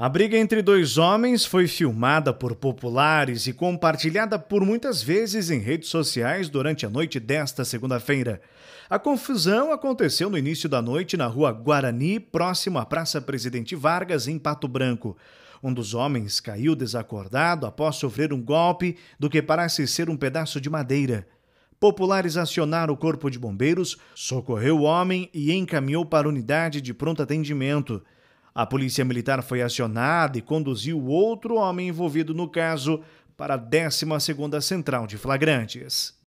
A briga entre dois homens foi filmada por populares e compartilhada por muitas vezes em redes sociais durante a noite desta segunda-feira. A confusão aconteceu no início da noite na rua Guarani, próximo à Praça Presidente Vargas, em Pato Branco. Um dos homens caiu desacordado após sofrer um golpe do que parece ser um pedaço de madeira. Populares acionaram o Corpo de Bombeiros, socorreu o homem e encaminhou para a unidade de pronto atendimento. A polícia militar foi acionada e conduziu outro homem envolvido no caso para a 12ª Central de Flagrantes.